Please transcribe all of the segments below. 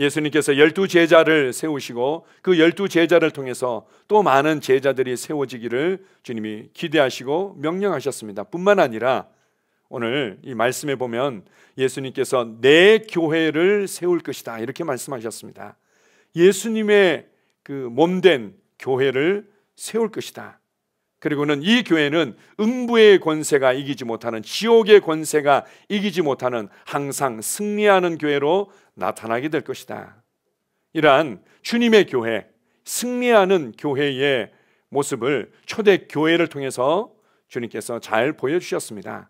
예수님께서 열두 제자를 세우시고 그 열두 제자를 통해서 또 많은 제자들이 세워지기를 주님이 기대하시고 명령하셨습니다. 뿐만 아니라 오늘 이 말씀에 보면 예수님께서 내 교회를 세울 것이다 이렇게 말씀하셨습니다. 예수님의 그 몸된 교회를 세울 것이다. 그리고는 이 교회는 음부의 권세가 이기지 못하는 지옥의 권세가 이기지 못하는 항상 승리하는 교회로 나타나게 될 것이다. 이러한 주님의 교회, 승리하는 교회의 모습을 초대 교회를 통해서 주님께서 잘 보여주셨습니다.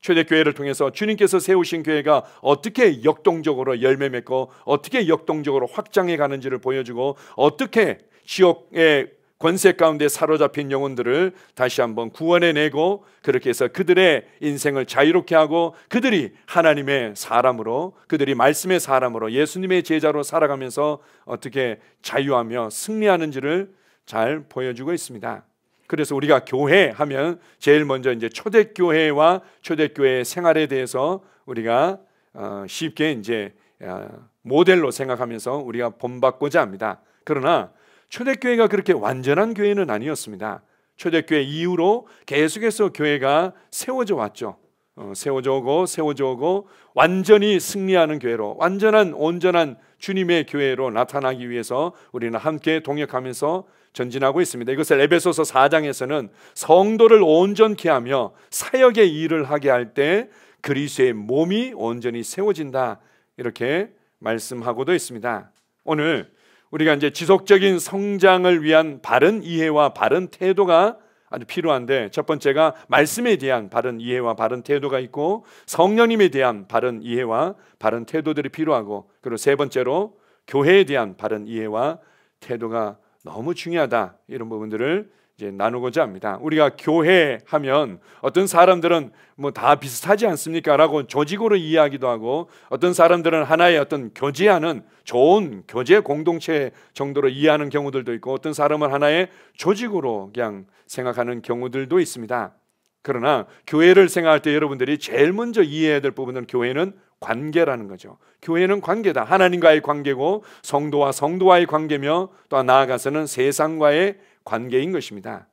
초대 교회를 통해서 주님께서 세우신 교회가 어떻게 역동적으로 열매 맺고 어떻게 역동적으로 확장해 가는지를 보여주고 어떻게 지역의 권세 가운데 사로잡힌 영혼들을 다시 한번 구원해 내고 그렇게 해서 그들의 인생을 자유롭게 하고 그들이 하나님의 사람으로 그들이 말씀의 사람으로 예수님의 제자로 살아가면서 어떻게 자유하며 승리하는지를 잘 보여주고 있습니다. 그래서 우리가 교회 하면 제일 먼저 이제 초대교회와 초대교회 생활에 대해서 우리가 어, 쉽게 이제 어, 모델로 생각하면서 우리가 본받고자 합니다. 그러나 초대교회가 그렇게 완전한 교회는 아니었습니다. 초대교회 이후로 계속해서 교회가 세워져 왔죠. 어, 세워져 오고 세워져 오고 완전히 승리하는 교회로 완전한 온전한 주님의 교회로 나타나기 위해서 우리는 함께 동역하면서 전진하고 있습니다. 이것을 에베소서 4장에서는 성도를 온전케 하며 사역의 일을 하게 할 때 그리스의 몸이 온전히 세워진다 이렇게 말씀하고도 있습니다. 오늘 우리가 이제 지속적인 성장을 위한 바른 이해와 바른 태도가 아주 필요한데 첫 번째가 말씀에 대한 바른 이해와 바른 태도가 있고 성령님에 대한 바른 이해와 바른 태도들이 필요하고 그리고 세 번째로 교회에 대한 바른 이해와 태도가 너무 중요하다 이런 부분들을 이제 나누고자 합니다. 우리가 교회 하면 어떤 사람들은 뭐 다 비슷하지 않습니까라고 조직으로 이해하기도 하고 어떤 사람들은 하나의 어떤 교제하는 좋은 교제 공동체 정도로 이해하는 경우들도 있고 어떤 사람은 하나의 조직으로 그냥 생각하는 경우들도 있습니다. 그러나 교회를 생각할 때 여러분들이 제일 먼저 이해해야 될 부분은 교회는 관계라는 거죠. 교회는 관계다. 하나님과의 관계고 성도와 성도와의 관계며 또 나아가서는 세상과의 관계인 것입니다.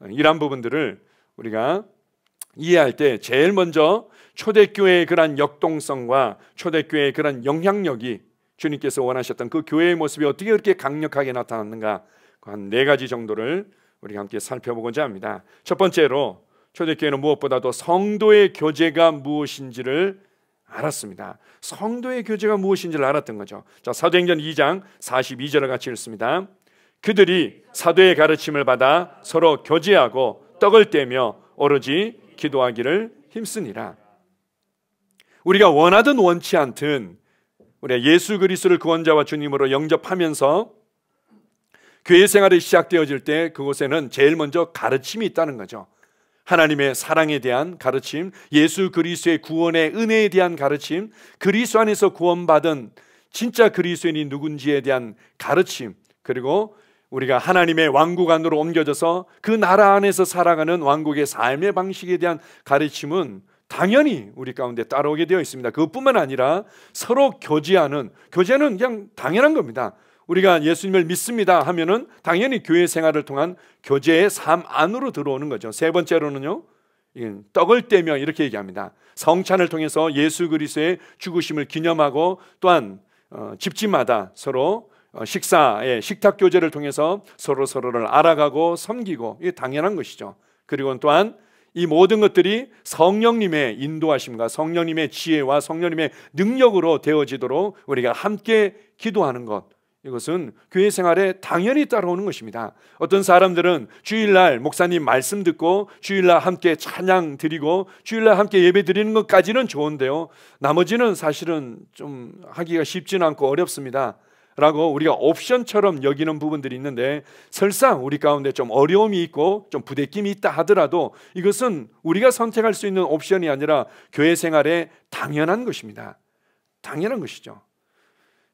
어, 이러 부분들을 우리가 이해할 때 제일 먼저 초대교회의 그러 역동성과 초대교회의 그러 영향력이 주님께서 원하셨던 그 교회의 모습이 어떻게 그렇게 강력하게 나타났는가 그 한네 가지 정도를 우리가 함께 살펴보고자 합니다. 첫 번째로 초대교회는 무엇보다도 성도의 교제가 무엇인지를 알았습니다. 성도의 교제가 무엇인지를 알았던 거죠. 자, 사도행전 2장 42절을 같이 읽습니다. 그들이 사도의 가르침을 받아 서로 교제하고 떡을 떼며 오로지 기도하기를 힘쓰니라. 우리가 원하든 원치 않든 우리 예수 그리스도를 구원자와 그 주님으로 영접하면서 교회 생활이 시작되어질 때 그곳에는 제일 먼저 가르침이 있다는 거죠. 하나님의 사랑에 대한 가르침, 예수 그리스도의 구원의 은혜에 대한 가르침, 그리스도 안에서 구원받은 진짜 그리스도인이 누군지에 대한 가르침, 그리고 우리가 하나님의 왕국 안으로 옮겨져서 그 나라 안에서 살아가는 왕국의 삶의 방식에 대한 가르침은 당연히 우리 가운데 따라오게 되어 있습니다. 그것뿐만 아니라 서로 교제하는 교제는 그냥 당연한 겁니다. 우리가 예수님을 믿습니다 하면은 당연히 교회 생활을 통한 교제의 삶 안으로 들어오는 거죠. 세 번째로는요. 떡을 떼며 이렇게 얘기합니다. 성찬을 통해서 예수 그리스의 죽으심을 기념하고 또한 어, 집집마다 서로 어, 식사, 예, 식탁 교제를 통해서 서로 서로를 알아가고 섬기고 이게 당연한 것이죠. 그리고 또한 이 모든 것들이 성령님의 인도하심과 성령님의 지혜와 성령님의 능력으로 되어지도록 우리가 함께 기도하는 것. 이것은 교회 생활에 당연히 따라오는 것입니다. 어떤 사람들은 주일날 목사님 말씀 듣고 주일날 함께 찬양 드리고 주일날 함께 예배 드리는 것까지는 좋은데요. 나머지는 사실은 좀 하기가 쉽지는 않고 어렵습니다. 라고 우리가 옵션처럼 여기는 부분들이 있는데 설사 우리 가운데 좀 어려움이 있고 좀 부대낌이 있다 하더라도 이것은 우리가 선택할 수 있는 옵션이 아니라 교회 생활에 당연한 것입니다. 당연한 것이죠.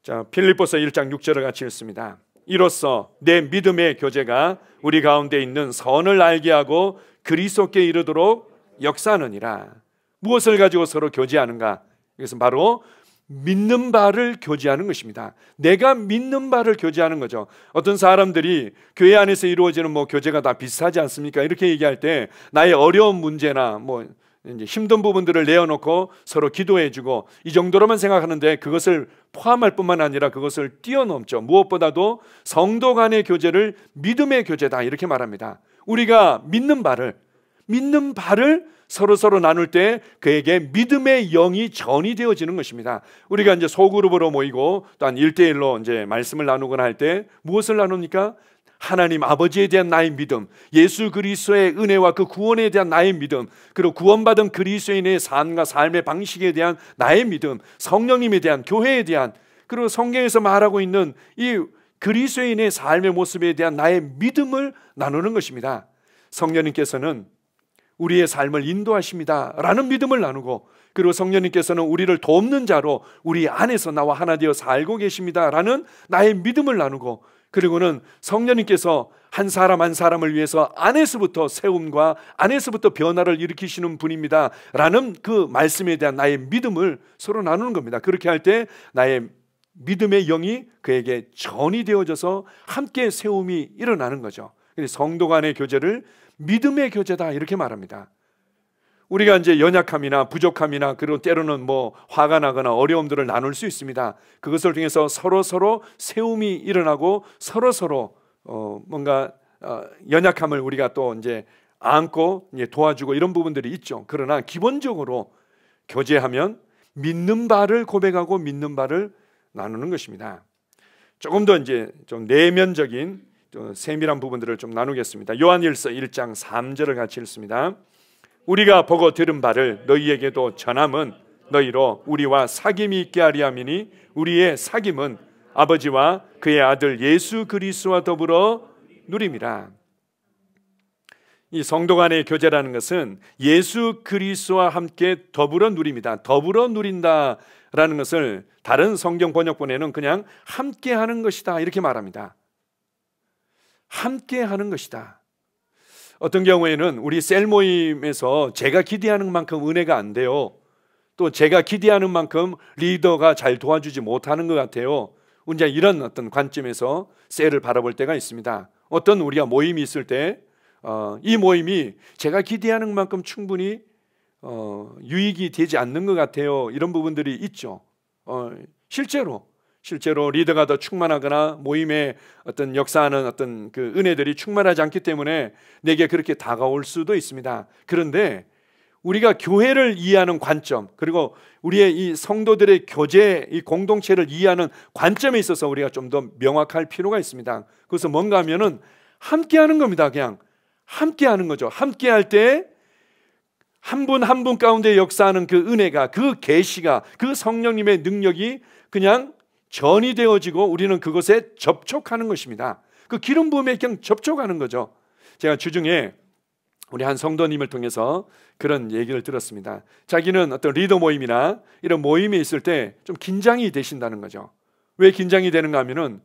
자, 필리포서 1장 6절을 같이 읽습니다. 이로써 내 믿음의 교제가 우리 가운데 있는 선을 알게 하고 그리스도께 이르도록 역사하느니라. 무엇을 가지고 서로 교제하는가? 이것은 바로 믿는 바를 교제하는 것입니다. 내가 믿는 바를 교제하는 거죠. 어떤 사람들이 교회 안에서 이루어지는 뭐 교제가 다 비슷하지 않습니까? 이렇게 얘기할 때 나의 어려운 문제나 뭐 힘든 부분들을 내어놓고 서로 기도해주고 이 정도로만 생각하는데 그것을 포함할 뿐만 아니라 그것을 뛰어넘죠. 무엇보다도 성도 간의 교제를 믿음의 교제다 이렇게 말합니다. 우리가 믿는 바를 믿는 바를 서로서로 나눌 때 그에게 믿음의 영이 전이 되어지는 것입니다. 우리가 이제 소그룹으로 모이고 또한 일대일로 이제 말씀을 나누거나 할 때 무엇을 나눕니까? 하나님 아버지에 대한 나의 믿음, 예수 그리스도의 은혜와 그 구원에 대한 나의 믿음, 그리고 구원받은 그리스도인의 삶과 삶의 방식에 대한 나의 믿음, 성령님에 대한 교회에 대한 그리고 성경에서 말하고 있는 이 그리스도인의 삶의 모습에 대한 나의 믿음을 나누는 것입니다. 성령님께서는 우리의 삶을 인도하십니다. 라는 믿음을 나누고 그리고 성령님께서는 우리를 돕는 자로 우리 안에서 나와 하나 되어 살고 계십니다. 라는 나의 믿음을 나누고 그리고는 성령님께서 한 사람 한 사람을 위해서 안에서부터 세움과 안에서부터 변화를 일으키시는 분입니다. 라는 그 말씀에 대한 나의 믿음을 서로 나누는 겁니다. 그렇게 할 때 나의 믿음의 영이 그에게 전이 되어져서 함께 세움이 일어나는 거죠. 성도 간의 교제를 믿음의 교제다 이렇게 말합니다. 우리가 이제 연약함이나 부족함이나 그리고 때로는 뭐 화가 나거나 어려움들을 나눌 수 있습니다. 그것을 통해서 서로 서로 세움이 일어나고 서로 서로 어 뭔가 어 연약함을 우리가 또 이제 안고 이제 도와주고 이런 부분들이 있죠. 그러나 기본적으로 교제하면 믿는 바를 고백하고 믿는 바를 나누는 것입니다. 조금 더 이제 좀 내면적인 세밀한 부분들을 좀 나누겠습니다. 요한일서 1장 3절을 같이 읽습니다. 우리가 보고 들은 바를 너희에게도 전함은 너희로 우리와 사귐이 있게 하려 함이니 우리의 사귐은 아버지와 그의 아들 예수 그리스와 더불어 누림이라. 이 성도 간의 교제라는 것은 예수 그리스와 함께 더불어 누립니다. 더불어 누린다라는 것을 다른 성경 번역본에는 그냥 함께 하는 것이다 이렇게 말합니다. 함께 하는 것이다. 어떤 경우에는 우리 셀 모임에서 제가 기대하는 만큼 은혜가 안 돼요. 또 제가 기대하는 만큼 리더가 잘 도와주지 못하는 것 같아요. 이제 이런 어떤 관점에서 셀을 바라볼 때가 있습니다. 어떤 우리가 모임이 있을 때, 어, 이 모임이 제가 기대하는 만큼 충분히 어, 유익이 되지 않는 것 같아요. 이런 부분들이 있죠. 어, 실제로 실제로 리더가 더 충만하거나 모임에 어떤 역사하는 어떤 그 은혜들이 충만하지 않기 때문에 내게 그렇게 다가올 수도 있습니다. 그런데 우리가 교회를 이해하는 관점 그리고 우리의 이 성도들의 교제 이 공동체를 이해하는 관점에 있어서 우리가 좀 더 명확할 필요가 있습니다. 그래서 뭔가 하면은 함께 하는 겁니다. 그냥 함께 하는 거죠. 함께 할 때 한 분 한 분 가운데 역사하는 그 은혜가 그 계시가 그 성령님의 능력이 그냥 전이 되어지고 우리는 그것에 접촉하는 것입니다. 그 기름 부음에 그냥 접촉하는 거죠. 제가 주중에 우리 한 성도님을 통해서 그런 얘기를 들었습니다. 자기는 어떤 리더 모임이나 이런 모임에 있을 때 좀 긴장이 되신다는 거죠. 왜 긴장이 되는가 하면은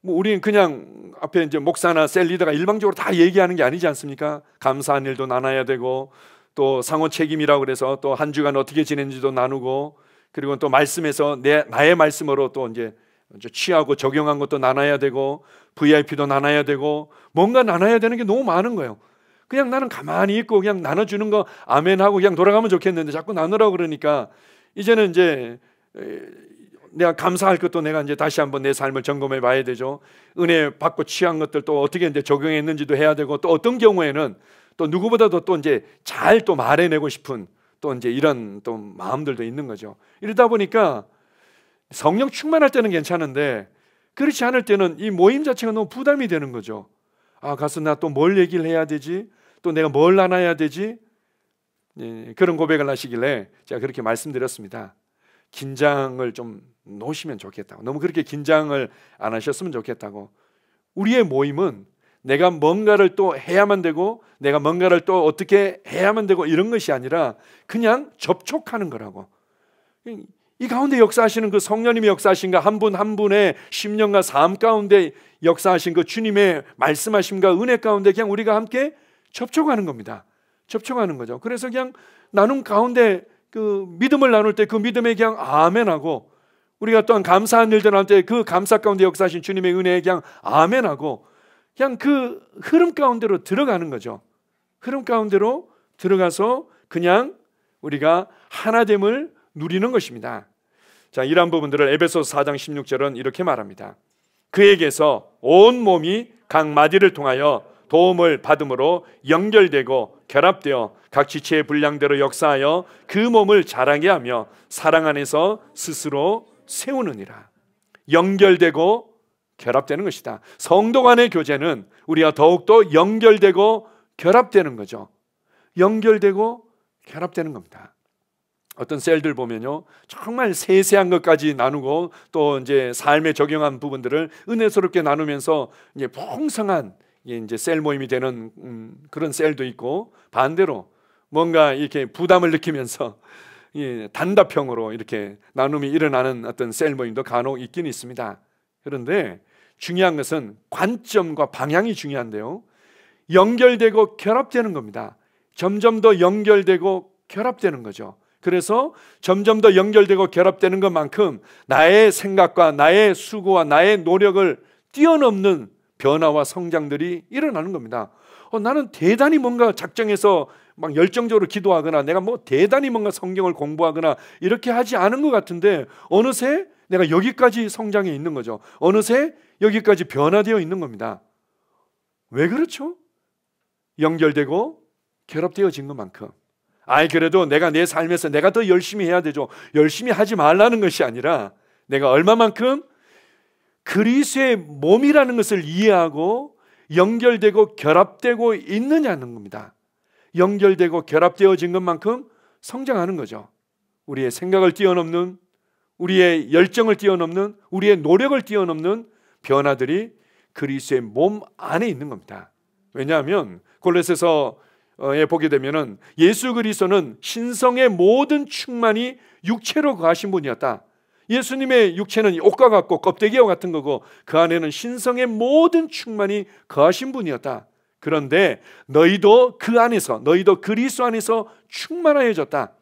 뭐 우리는 그냥 앞에 이제 목사나 셀 리더가 일방적으로 다 얘기하는 게 아니지 않습니까? 감사한 일도 나눠야 되고 또 상호 책임이라고 그래서 또 한 주간 어떻게 지낸지도 나누고 그리고 또 말씀에서 내 나의 말씀으로 또 이제 취하고 적용한 것도 나눠야 되고 VIP도 나눠야 되고 뭔가 나눠야 되는 게 너무 많은 거예요. 그냥 나는 가만히 있고 그냥 나눠주는 거 아멘 하고 그냥 돌아가면 좋겠는데 자꾸 나누라고 그러니까 이제는 이제 내가 감사할 것도 내가 이제 다시 한번 내 삶을 점검해 봐야 되죠. 은혜 받고 취한 것들 또 어떻게 이제 적용했는지도 해야 되고 또 어떤 경우에는 또 누구보다도 또 이제 잘 또 말해내고 싶은 또 이제 이런 또 마음들도 있는 거죠. 이러다 보니까 성령 충만할 때는 괜찮은데 그렇지 않을 때는 이 모임 자체가 너무 부담이 되는 거죠. 아, 가서 나 또 뭘 얘기를 해야 되지? 또 내가 뭘 나눠야 되지? 예, 그런 고백을 하시길래 제가 그렇게 말씀드렸습니다. 긴장을 좀 놓으시면 좋겠다고. 너무 그렇게 긴장을 안 하셨으면 좋겠다고. 우리의 모임은 내가 뭔가를 또 해야만 되고 내가 뭔가를 또 어떻게 해야만 되고 이런 것이 아니라 그냥 접촉하는 거라고. 이 가운데 역사하시는 그성령님이 역사하신가 한 분 한 분의 심령과 삶 가운데 역사하신 그 주님의 말씀하심과 은혜 가운데 그냥 우리가 함께 접촉하는 겁니다. 접촉하는 거죠. 그래서 그냥 나눔 가운데 그 믿음을 나눌 때 그 믿음에 그냥 아멘하고 우리가 또한 감사한 일들 나눌 때그 감사 가운데 역사하신 주님의 은혜에 그냥 아멘하고 그냥 그 흐름 가운데로 들어가는 거죠. 흐름 가운데로 들어가서 그냥 우리가 하나됨을 누리는 것입니다. 자, 이러한 부분들을 에베소 4장 16절은 이렇게 말합니다. 그에게서 온 몸이 각 마디를 통하여 도움을 받음으로 연결되고 결합되어 각 지체의 분량대로 역사하여 그 몸을 자라게 하며 사랑 안에서 스스로 세우느니라. 연결되고 결합되는 것이다. 성도 간의 교제는 우리가 더욱더 연결되고 결합되는 거죠. 연결되고 결합되는 겁니다. 어떤 셀들 보면요. 정말 세세한 것까지 나누고 또 이제 삶에 적용한 부분들을 은혜스럽게 나누면서 이제 풍성한 이제 셀 모임이 되는 음, 그런 셀도 있고 반대로 뭔가 이렇게 부담을 느끼면서 예, 단답형으로 이렇게 나눔이 일어나는 어떤 셀 모임도 간혹 있긴 있습니다. 그런데 중요한 것은 관점과 방향이 중요한데요. 연결되고 결합되는 겁니다. 점점 더 연결되고 결합되는 거죠. 그래서 점점 더 연결되고 결합되는 것만큼 나의 생각과 나의 수고와 나의 노력을 뛰어넘는 변화와 성장들이 일어나는 겁니다. 어, 나는 대단히 뭔가 작정해서 막 열정적으로 기도하거나 내가 뭐 대단히 뭔가 성경을 공부하거나 이렇게 하지 않은 것 같은데 어느새 내가 여기까지 성장해 있는 거죠. 어느새 여기까지 변화되어 있는 겁니다. 왜 그렇죠? 연결되고 결합되어진 것만큼. 아이, 그래도 내가 내 삶에서 내가 더 열심히 해야 되죠. 열심히 하지 말라는 것이 아니라 내가 얼마만큼 그리스의 몸이라는 것을 이해하고 연결되고 결합되고 있느냐는 겁니다. 연결되고 결합되어진 것만큼 성장하는 거죠. 우리의 생각을 뛰어넘는, 우리의 열정을 뛰어넘는, 우리의 노력을 뛰어넘는 변화들이 그리스의 몸 안에 있는 겁니다. 왜냐하면 골렛에서 보게 되면은 예수 그리스도는 신성의 모든 충만이 육체로 가신 분이었다. 예수님의 육체는 옷과 같고 껍데기와 같은 거고 그 안에는 신성의 모든 충만이 거하신 분이었다. 그런데 너희도 그 안에서 너희도 그리스 안에서 충만하여졌다.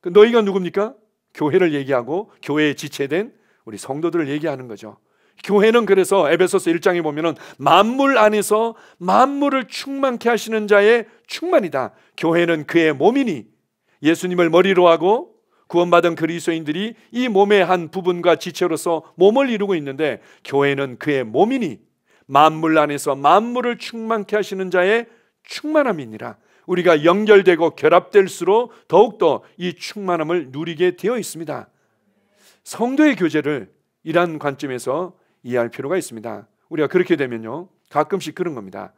그 너희가 누굽니까? 교회를 얘기하고 교회에 지체된 우리 성도들을 얘기하는 거죠. 교회는 그래서 에베소서 1장에 보면은 만물 안에서 만물을 충만케 하시는 자의 충만이다. 교회는 그의 몸이니 예수님을 머리로 하고 구원받은 그리스도인들이 이 몸의 한 부분과 지체로서 몸을 이루고 있는데 교회는 그의 몸이니 만물 안에서 만물을 충만케 하시는 자의 충만함이니라. 우리가 연결되고 결합될수록 더욱더 이 충만함을 누리게 되어 있습니다. 성도의 교제를 이러한 관점에서 이해할 필요가 있습니다. 우리가 그렇게 되면요. 가끔씩 그런 겁니다.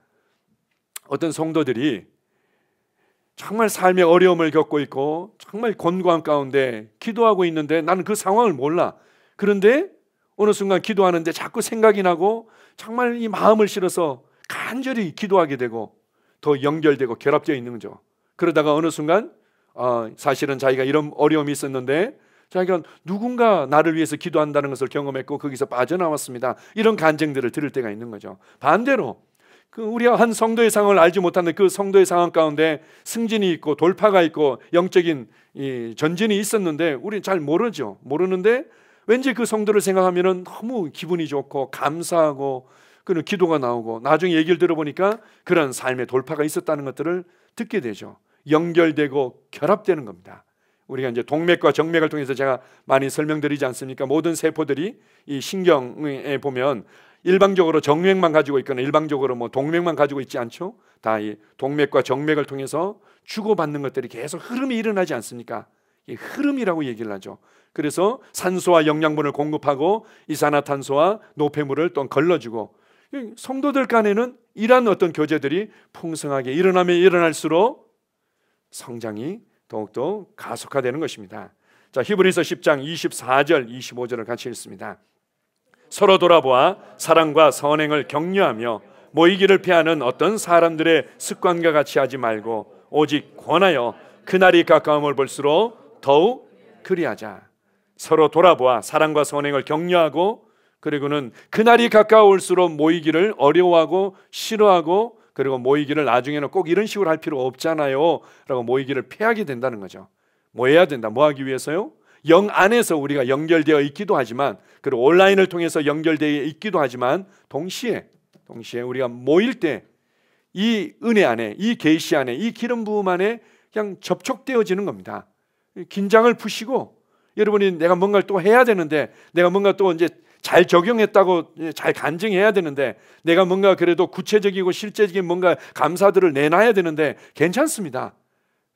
어떤 성도들이 정말 삶의 어려움을 겪고 있고 정말 곤고함 가운데 기도하고 있는데 나는 그 상황을 몰라. 그런데 어느 순간 기도하는데 자꾸 생각이 나고 정말 이 마음을 실어서 간절히 기도하게 되고 더 연결되고 결합되어 있는 거죠. 그러다가 어느 순간 어, 사실은 자기가 이런 어려움이 있었는데 자, 그러니까 누군가 나를 위해서 기도한다는 것을 경험했고 거기서 빠져나왔습니다. 이런 간증들을 들을 때가 있는 거죠. 반대로 그 우리가 한 성도의 상황을 알지 못하는 그 성도의 상황 가운데 승진이 있고 돌파가 있고 영적인 이 전진이 있었는데 우리는 잘 모르죠. 모르는데 왠지 그 성도를 생각하면 너무 기분이 좋고 감사하고 그는 기도가 나오고 나중에 얘기를 들어보니까 그런 삶의 돌파가 있었다는 것들을 듣게 되죠. 연결되고 결합되는 겁니다. 우리가 이제 동맥과 정맥을 통해서 제가 많이 설명드리지 않습니까? 모든 세포들이 이 신경에 보면 일방적으로 정맥만 가지고 있거나 일방적으로 뭐 동맥만 가지고 있지 않죠? 다 이 동맥과 정맥을 통해서 주고받는 것들이 계속 흐름이 일어나지 않습니까? 이 흐름이라고 얘기를 하죠. 그래서 산소와 영양분을 공급하고 이산화탄소와 노폐물을 또 걸러주고 성도들 간에는 이러한 어떤 교제들이 풍성하게 일어나면 일어날수록 성장이 더욱더 가속화되는 것입니다. 자, 히브리서 10장 24절, 25절을 같이 읽습니다. 서로 돌아보아 사랑과 선행을 격려하며 모이기를 피하는 어떤 사람들의 습관과 같이 하지 말고 오직 권하여 그날이 가까움을 볼수록 더욱 그리하자. 서로 돌아보아 사랑과 선행을 격려하고 그리고는 그날이 가까울수록 모이기를 어려워하고 싫어하고 그리고 모이기를 나중에는 꼭 이런 식으로 할 필요 없잖아요. 라고 모이기를 피하게 된다는 거죠. 뭐 해야 된다. 뭐 하기 위해서요? 영 안에서 우리가 연결되어 있기도 하지만 그리고 온라인을 통해서 연결되어 있기도 하지만 동시에 동시에 우리가 모일 때 이 은혜 안에 이 계시 안에 이 기름 부음 안에 그냥 접촉되어지는 겁니다. 긴장을 푸시고 여러분이 내가 뭔가를 또 해야 되는데 내가 뭔가 또 이제 잘 적용했다고 예, 잘 간증해야 되는데 내가 뭔가 그래도 구체적이고 실제적인 뭔가 감사들을 내놔야 되는데 괜찮습니다.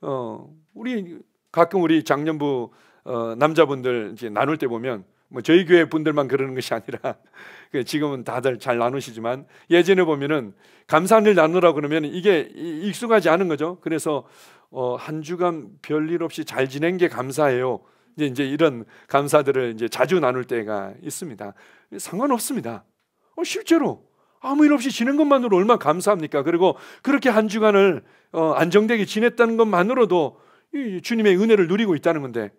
어, 우리 가끔 우리 작년부 어, 남자분들 이제 나눌 때 보면 뭐 저희 교회 분들만 그러는 것이 아니라 그 지금은 다들 잘 나누시지만 예전에 보면은 감사를 나누라고 그러면 이게 익숙하지 않은 거죠. 그래서 어, 한 주간 별일 없이 잘 지낸 게 감사해요. 이제, 이제 이런 감사들을 이제 자주 나눌 때가 있습니다. 상관없습니다. 어, 실제로 아무 일 없이 지낸 것만으로 얼마나 감사합니까? 그리고 그렇게 한 주간을 어, 안정되게 지냈다는 것만으로도 주님의 은혜를 누리고 있다는 건데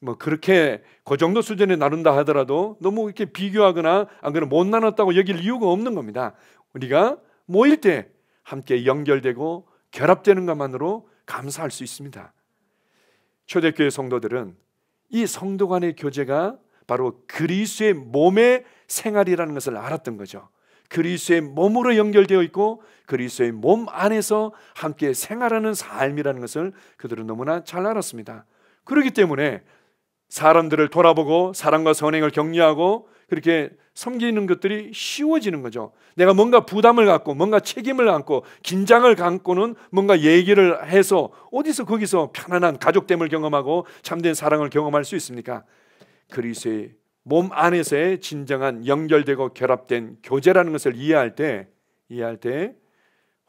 뭐 그렇게 그 정도 수준에 나눈다 하더라도 너무 이렇게 비교하거나 안그래면못 나눴다고 여길 이유가 없는 겁니다. 우리가 모일 때 함께 연결되고 결합되는 것만으로 감사할 수 있습니다. 초대교회 성도들은 이 성도 간의 교제가 바로 그리스의 몸의 생활이라는 것을 알았던 거죠. 그리스의 몸으로 연결되어 있고 그리스의 몸 안에서 함께 생활하는 삶이라는 것을 그들은 너무나 잘 알았습니다. 그렇기 때문에 사람들을 돌아보고 사랑과 선행을 격려하고 그렇게 섬기는 것들이 쉬워지는 거죠. 내가 뭔가 부담을 갖고 뭔가 책임을 안고 긴장을 안고는 뭔가 얘기를 해서 어디서 거기서 편안한 가족됨을 경험하고 참된 사랑을 경험할 수 있습니까? 그리스의 몸 안에서의 진정한 연결되고 결합된 교제라는 것을 이해할 때 이해할 때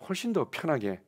훨씬 더 편하게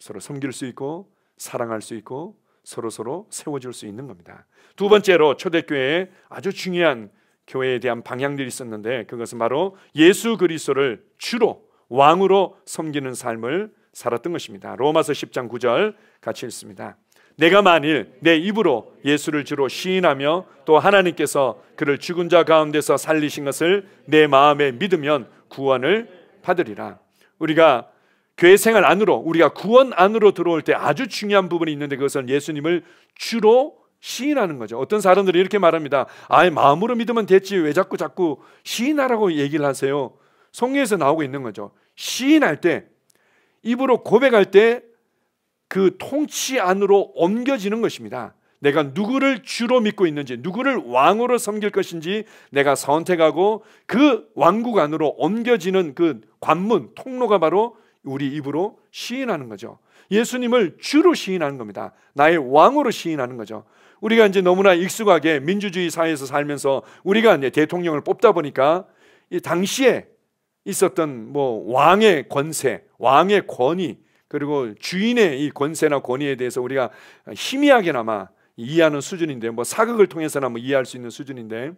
서로 섬길 수 있고 사랑할 수 있고 서로 서로 세워줄 수 있는 겁니다. 두 번째로 초대교회의 아주 중요한 교회에 대한 방향들이 있었는데 그것은 바로 예수 그리스도를 주로 왕으로 섬기는 삶을 살았던 것입니다. 로마서 10장 9절 같이 읽습니다. 내가 만일 내 입으로 예수를 주로 시인하며 또 하나님께서 그를 죽은 자 가운데서 살리신 것을 내 마음에 믿으면 구원을 받으리라. 우리가 교회 생활 안으로 우리가 구원 안으로 들어올 때 아주 중요한 부분이 있는데 그것은 예수님을 주로 시인하는 거죠. 어떤 사람들이 이렇게 말합니다. 아예 마음으로 믿으면 됐지 왜 자꾸 자꾸 시인하라고 얘기를 하세요. 성경에서 나오고 있는 거죠. 시인할 때 입으로 고백할 때 그 통치 안으로 옮겨지는 것입니다. 내가 누구를 주로 믿고 있는지, 누구를 왕으로 섬길 것인지 내가 선택하고 그 왕국 안으로 옮겨지는 그 관문, 통로가 바로 우리 입으로 시인하는 거죠. 예수님을 주로 시인하는 겁니다. 나의 왕으로 시인하는 거죠. 우리가 이제 너무나 익숙하게 민주주의 사회에서 살면서 우리가 이제 대통령을 뽑다 보니까 이 당시에 있었던 뭐 왕의 권세, 왕의 권위, 그리고 주인의 이 권세나 권위에 대해서 우리가 희미하게나마 이해하는 수준인데 뭐 사극을 통해서나 뭐 이해할 수 있는 수준인데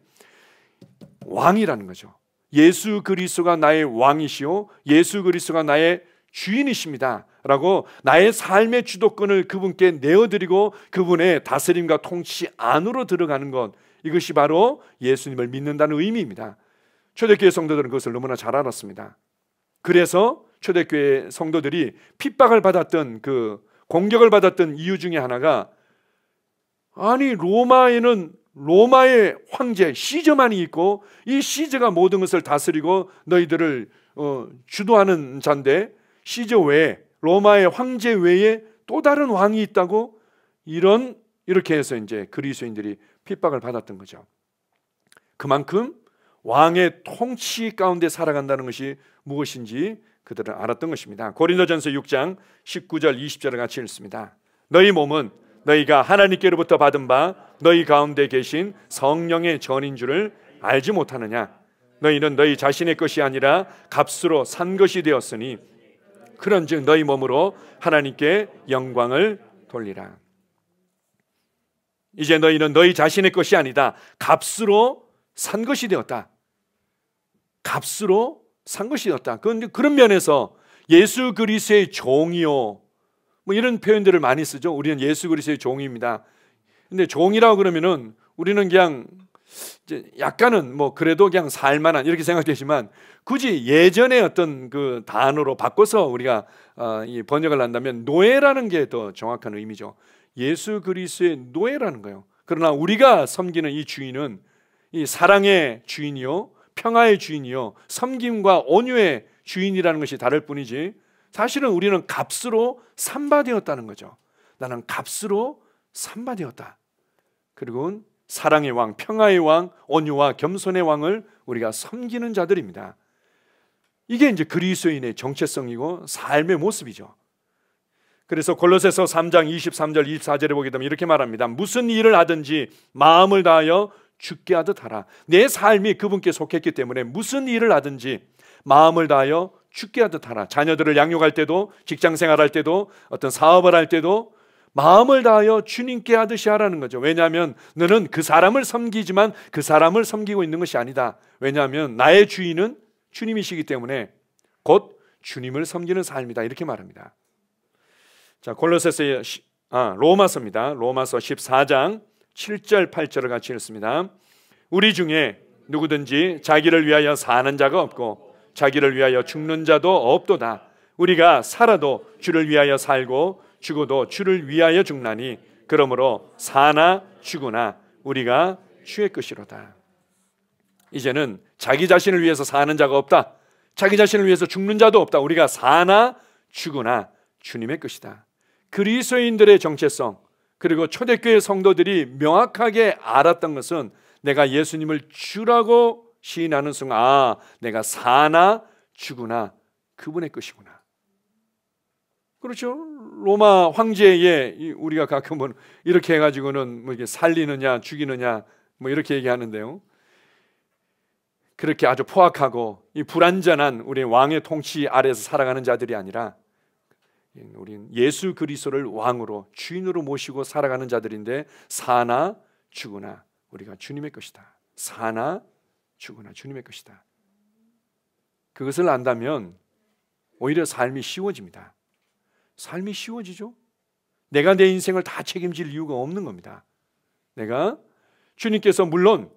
왕이라는 거죠. 예수 그리스도가 나의 왕이시요 예수 그리스도가 나의 주인이십니다. 라고 나의 삶의 주도권을 그분께 내어드리고 그분의 다스림과 통치 안으로 들어가는 것 이것이 바로 예수님을 믿는다는 의미입니다. 초대교회 성도들은 그것을 너무나 잘 알았습니다. 그래서 초대교회 성도들이 핍박을 받았던 그 공격을 받았던 이유 중에 하나가 아니 로마에는 로마의 황제 시저만이 있고 이 시저가 모든 것을 다스리고 너희들을 어, 주도하는 잔데 시저 외에 로마의 황제 외에 또 다른 왕이 있다고 이런 이렇게 해서 이제 그리스인들이 핍박을 받았던 거죠. 그만큼 왕의 통치 가운데 살아간다는 것이 무엇인지 그들은 알았던 것입니다. 고린도전서 6장 19절 20절을 같이 읽습니다. 너희 몸은 너희가 하나님께로부터 받은 바 너희 가운데 계신 성령의 전인 줄을 알지 못하느냐 너희는 너희 자신의 것이 아니라 값으로 산 것이 되었으니 그런즉 너희 몸으로 하나님께 영광을 돌리라. 이제 너희는 너희 자신의 것이 아니다. 값으로 산 것이 되었다. 값으로 산 것이 되었다. 그런 그런 면에서 예수 그리스도의 종이요. 뭐 이런 표현들을 많이 쓰죠. 우리는 예수 그리스도의 종입니다. 근데 종이라고 그러면은 우리는 그냥 이제 약간은 뭐 그래도 그냥 살만한 이렇게 생각되지만 굳이 예전의 어떤 그 단어로 바꿔서 우리가 어, 이 번역을 한다면 노예라는 게 더 정확한 의미죠. 예수 그리스의 노예라는 거예요. 그러나 우리가 섬기는 이 주인은 이 사랑의 주인이요, 평화의 주인이요, 섬김과 온유의 주인이라는 것이 다를 뿐이지 사실은 우리는 값으로 삼바되었다는 거죠. 나는 값으로 삼바되었다. 그리고 사랑의 왕, 평화의 왕, 온유와 겸손의 왕을 우리가 섬기는 자들입니다. 이게 이제 그리스도인의 정체성이고 삶의 모습이죠. 그래서 골로새서 3장 23절 24절에 보게 되면 이렇게 말합니다. 무슨 일을 하든지 마음을 다하여 죽게 하듯 하라. 내 삶이 그분께 속했기 때문에 무슨 일을 하든지 마음을 다하여 죽게 하듯 하라. 자녀들을 양육할 때도 직장 생활할 때도 어떤 사업을 할 때도 마음을 다하여 주님께 하듯이 하라는 거죠. 왜냐하면 너는 그 사람을 섬기지만 그 사람을 섬기고 있는 것이 아니다. 왜냐하면 나의 주인은 주님이시기 때문에 곧 주님을 섬기는 삶이다. 이렇게 말합니다. 자, 골로새서 아, 로마서입니다. 로마서 14장 7절 8절을 같이 읽습니다. 우리 중에 누구든지 자기를 위하여 사는 자가 없고 자기를 위하여 죽는 자도 없도다. 우리가 살아도 주를 위하여 살고 죽어도 주를 위하여 죽나니 그러므로 사나 죽으나 우리가 주의 것이로다. 이제는 자기 자신을 위해서 사는 자가 없다. 자기 자신을 위해서 죽는 자도 없다. 우리가 사나 죽으나 주님의 것이다. 그리스도인들의 정체성 그리고 초대교회 성도들이 명확하게 알았던 것은 내가 예수님을 주라고 시인하는 순간 아 내가 사나 죽으나 그분의 것이구나. 그렇죠? 로마 황제의 우리가 가끔 보 뭐 이렇게 해가지고는 뭐 이게 살리느냐 죽이느냐 뭐 이렇게 얘기하는데요. 그렇게 아주 포악하고 이 불완전한 우리 왕의 통치 아래서 살아가는 자들이 아니라 우리 예수 그리스도를 왕으로 주인으로 모시고 살아가는 자들인데 사나 죽으나 우리가 주님의 것이다. 사나 죽으나 주님의 것이다. 그것을 안다면 오히려 삶이 쉬워집니다. 삶이 쉬워지죠. 내가 내 인생을 다 책임질 이유가 없는 겁니다. 내가 주님께서 물론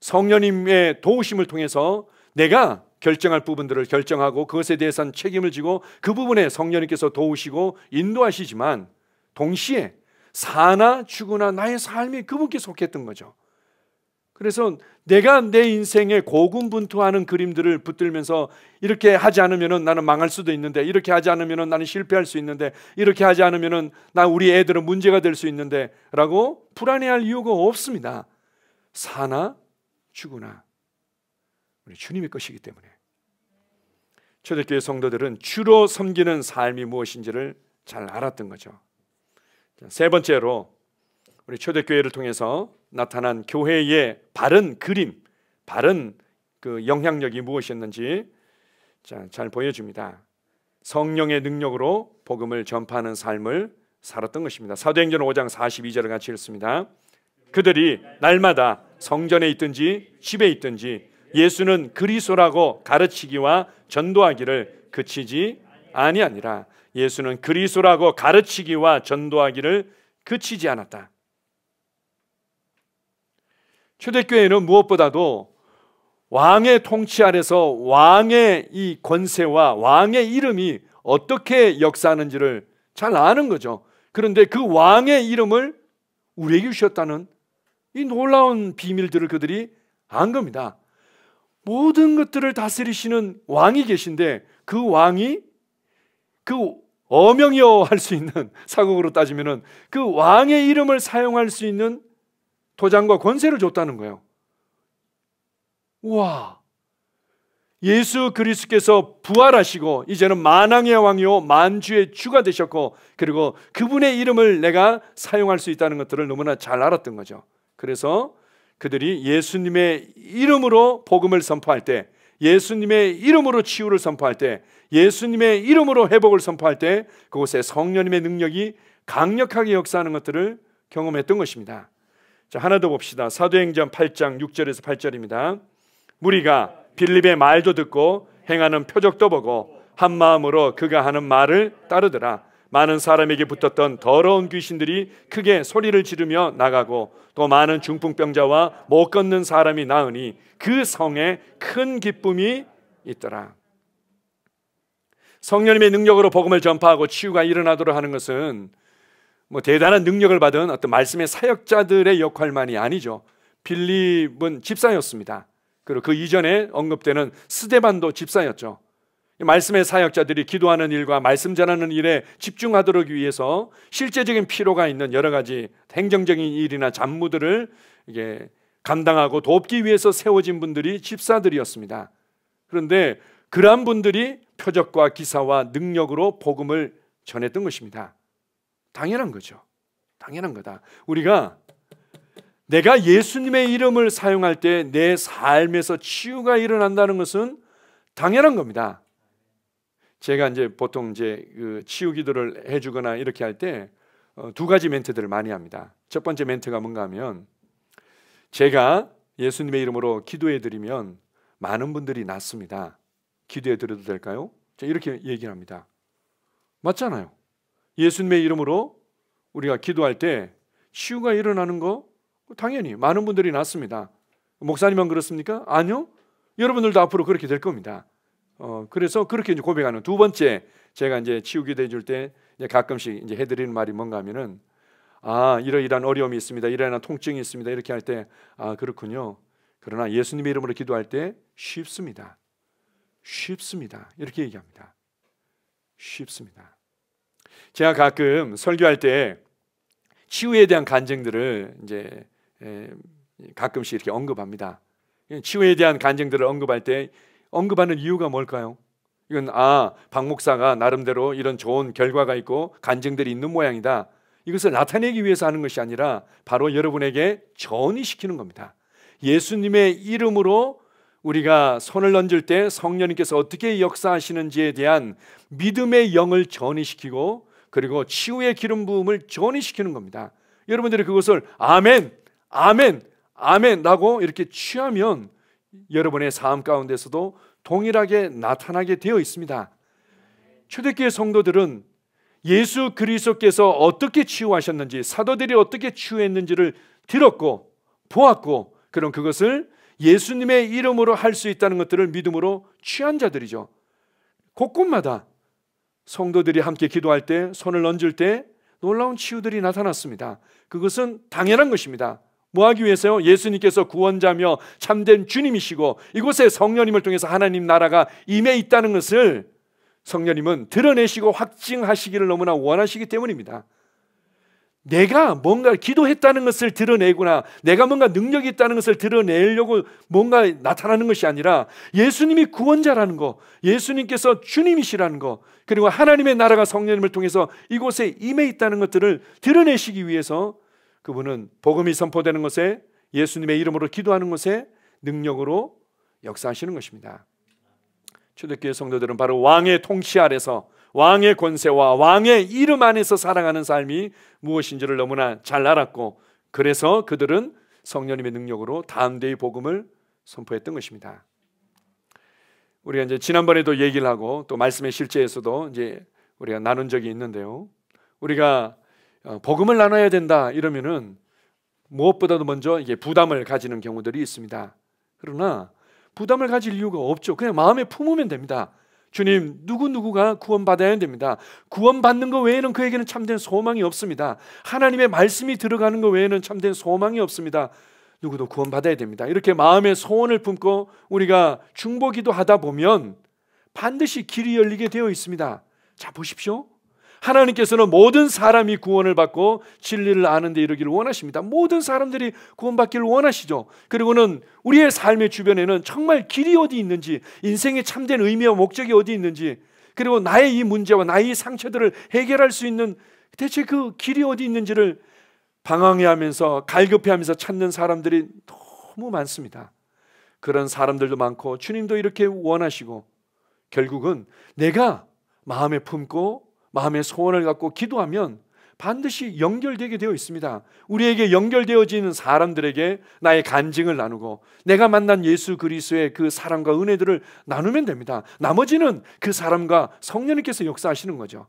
성령님의 도우심을 통해서 내가 결정할 부분들을 결정하고 그것에 대해서는 책임을 지고 그 부분에 성령님께서 도우시고 인도하시지만 동시에 사나 죽으나 나의 삶이 그분께 속했던 거죠. 그래서 내가 내 인생에 고군분투하는 그림들을 붙들면서 이렇게 하지 않으면 나는 망할 수도 있는데 이렇게 하지 않으면 나는 실패할 수 있는데 이렇게 하지 않으면 나 우리 애들은 문제가 될 수 있는데 라고 불안해할 이유가 없습니다. 사나 죽으나 우리 주님의 것이기 때문에 초대교회 성도들은 주로 섬기는 삶이 무엇인지를 잘 알았던 거죠. 세 번째로 우리 초대교회를 통해서 나타난 교회의 바른 그림, 바른 그 영향력이 무엇이었는지 자, 잘 보여줍니다. 성령의 능력으로 복음을 전파하는 삶을 살았던 것입니다. 사도행전 5장 42절을 같이 읽습니다. 그들이 날마다 성전에 있든지 집에 있든지 예수는 그리스도라고 가르치기와 전도하기를 그치지 아니하니라. 예수는 그리스도라고 가르치기와 전도하기를 그치지 않았다. 초대교회는 무엇보다도 왕의 통치 아래서 왕의 이 권세와 왕의 이름이 어떻게 역사하는지를 잘 아는 거죠. 그런데 그 왕의 이름을 우리에게 주셨다는 이 놀라운 비밀들을 그들이 안 겁니다. 모든 것들을 다스리시는 왕이 계신데 그 왕이 그 어명이어 할수 있는 사국으로 따지면은 그 왕의 이름을 사용할 수 있는 토장과 권세를 줬다는 거예요. 와. 예수 그리스께서 부활하시고 이제는 만왕의 왕이요 만주의 주가 되셨고 그리고 그분의 이름을 내가 사용할 수 있다는 것들을 너무나 잘 알았던 거죠. 그래서 그들이 예수님의 이름으로 복음을 선포할 때 예수님의 이름으로 치유를 선포할 때 예수님의 이름으로 회복을 선포할 때 그곳에 성령님의 능력이 강력하게 역사하는 것들을 경험했던 것입니다. 자, 하나 더 봅시다. 사도행전 8장 6절에서 8절입니다. 무리가 빌립의 말도 듣고 행하는 표적도 보고 한 마음으로 그가 하는 말을 따르더라. 많은 사람에게 붙었던 더러운 귀신들이 크게 소리를 지르며 나가고 또 많은 중풍병자와 못 걷는 사람이 나으니 그 성에 큰 기쁨이 있더라. 성령님의 능력으로 복음을 전파하고 치유가 일어나도록 하는 것은 뭐 대단한 능력을 받은 어떤 말씀의 사역자들의 역할만이 아니죠. 빌립은 집사였습니다. 그리고 그 이전에 언급되는 스데반도 집사였죠. 말씀의 사역자들이 기도하는 일과 말씀 전하는 일에 집중하도록 위해서 실제적인 필요가 있는 여러 가지 행정적인 일이나 잡무들을 이게 감당하고 돕기 위해서 세워진 분들이 집사들이었습니다. 그런데 그러한 분들이 표적과 기사와 능력으로 복음을 전했던 것입니다. 당연한 거죠. 당연한 거다. 우리가 내가 예수님의 이름을 사용할 때 내 삶에서 치유가 일어난다는 것은 당연한 겁니다. 제가 이제 보통 이제 그 치유 기도를 해주거나 이렇게 할 때두 어, 가지 멘트들을 많이 합니다. 첫 번째 멘트가 뭔가 하면 제가 예수님의 이름으로 기도해 드리면 많은 분들이 낫습니다. 기도해 드려도 될까요? 이렇게 얘기합니다. 를 맞잖아요. 예수님의 이름으로 우리가 기도할 때 치유가 일어나는 거 당연히 많은 분들이 났습니다. 목사님은 그렇습니까? 아니요. 여러분들도 앞으로 그렇게 될 겁니다. 어, 그래서 그렇게 이제 고백하는 두 번째 제가 이제 치유기도 해줄 때 이제 가끔씩 이제 해드리는 말이 뭔가 하면은 아 이러이러한 어려움이 있습니다. 이러이러한 통증이 있습니다. 이렇게 할 때아 그렇군요. 그러나 예수님의 이름으로 기도할 때 쉽습니다. 쉽습니다. 이렇게 얘기합니다. 쉽습니다. 제가 가끔 설교할 때 치유에 대한 간증들을 이제 가끔씩 이렇게 언급합니다. 치유에 대한 간증들을 언급할 때 언급하는 이유가 뭘까요? 이건 아, 박 목사가 나름대로 이런 좋은 결과가 있고 간증들이 있는 모양이다. 이것을 나타내기 위해서 하는 것이 아니라 바로 여러분에게 전이시키는 겁니다. 예수님의 이름으로 우리가 손을 얹을 때 성령님께서 어떻게 역사하시는지에 대한 믿음의 영을 전이시키고 그리고 치유의 기름 부음을 전이시키는 겁니다. 여러분들이 그것을 아멘, 아멘, 아멘라고 이렇게 취하면 여러분의 삶 가운데서도 동일하게 나타나게 되어 있습니다. 초대교회 성도들은 예수 그리스도께서 어떻게 치유하셨는지 사도들이 어떻게 치유했는지를 들었고 보았고 그런 그것을 예수님의 이름으로 할 수 있다는 것들을 믿음으로 취한 자들이죠. 곳곳마다 성도들이 함께 기도할 때 손을 얹을 때 놀라운 치유들이 나타났습니다. 그것은 당연한 것입니다. 뭐 하기 위해서요? 예수님께서 구원자며 참된 주님이시고 이곳에 성령님을 통해서 하나님 나라가 임해 있다는 것을 성령님은 드러내시고 확증하시기를 너무나 원하시기 때문입니다. 내가 뭔가 기도했다는 것을 드러내거나 내가 뭔가 능력이 있다는 것을 드러내려고 뭔가 나타나는 것이 아니라 예수님이 구원자라는 거, 예수님께서 주님이시라는 거, 그리고 하나님의 나라가 성령님을 통해서 이곳에 임해 있다는 것들을 드러내시기 위해서 그분은 복음이 선포되는 것에 예수님의 이름으로 기도하는 것에 능력으로 역사하시는 것입니다. 초대교회 성도들은 바로 왕의 통치 아래서 왕의 권세와 왕의 이름 안에서 살아가는 삶이 무엇인지를 너무나 잘 알았고 그래서 그들은 성령님의 능력으로 담 대의 복음을 선포했던 것입니다. 우리가 이제 지난번에도 얘기를 하고 또 말씀의 실제에서도 이제 우리가 나눈 적이 있는데요. 우리가 어, 복음을 나눠야 된다 이러면은 무엇보다도 먼저 이게 부담을 가지는 경우들이 있습니다. 그러나 부담을 가질 이유가 없죠. 그냥 마음에 품으면 됩니다. 주님, 누구누구가 구원받아야 됩니다. 구원받는 것 외에는 그에게는 참된 소망이 없습니다. 하나님의 말씀이 들어가는 것 외에는 참된 소망이 없습니다. 누구도 구원받아야 됩니다. 이렇게 마음의 소원을 품고 우리가 중보기도 하다 보면 반드시 길이 열리게 되어 있습니다. 자, 보십시오. 하나님께서는 모든 사람이 구원을 받고 진리를 아는 데 이르기를 원하십니다. 모든 사람들이 구원받기를 원하시죠. 그리고는 우리의 삶의 주변에는 정말 길이 어디 있는지, 인생의 참된 의미와 목적이 어디 있는지, 그리고 나의 이 문제와 나의 이 상처들을 해결할 수 있는 대체 그 길이 어디 있는지를 방황해하면서 갈급해하면서 찾는 사람들이 너무 많습니다. 그런 사람들도 많고 주님도 이렇게 원하시고 결국은 내가 마음에 품고 마음의 소원을 갖고 기도하면 반드시 연결되게 되어 있습니다. 우리에게 연결되어지는 사람들에게 나의 간증을 나누고 내가 만난 예수 그리스도의 그 사랑과 은혜들을 나누면 됩니다. 나머지는 그 사람과 성령님께서 역사하시는 거죠.